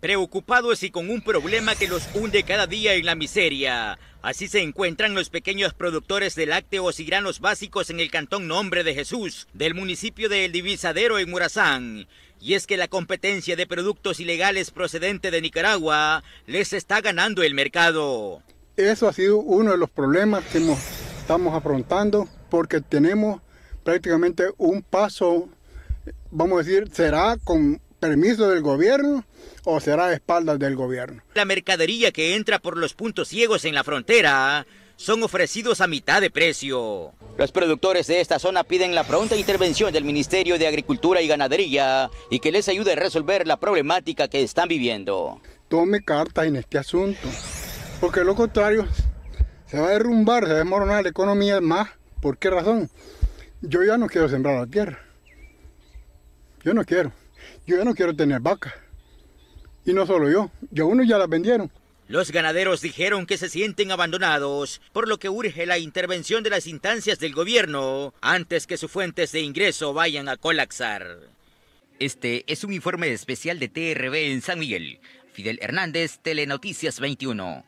Preocupados y con un problema que los hunde cada día en la miseria. Así se encuentran los pequeños productores de lácteos y granos básicos en el cantón Nombre de Jesús, del municipio de El Divisadero en Murazán. Y es que la competencia de productos ilegales procedente de Nicaragua les está ganando el mercado. Eso ha sido uno de los problemas que nos estamos afrontando porque tenemos prácticamente un paso vamos a decir, será con permiso del gobierno o será a espaldas del gobierno. La mercadería que entra por los puntos ciegos en la frontera son ofrecidos a mitad de precio. Los productores de esta zona piden la pronta intervención del Ministerio de Agricultura y Ganadería y que les ayude a resolver la problemática que están viviendo. Tome cartas en este asunto, porque lo contrario se va a derrumbar, se va a desmoronar la economía más. ¿Por qué razón? Yo ya no quiero sembrar la tierra. Yo no quiero. Yo ya no quiero tener vaca. Y no solo yo, ya uno ya la vendieron. Los ganaderos dijeron que se sienten abandonados, por lo que urge la intervención de las instancias del gobierno antes que sus fuentes de ingreso vayan a colapsar. Este es un informe especial de TRB en San Miguel. Fidel Hernández, Telenoticias 21.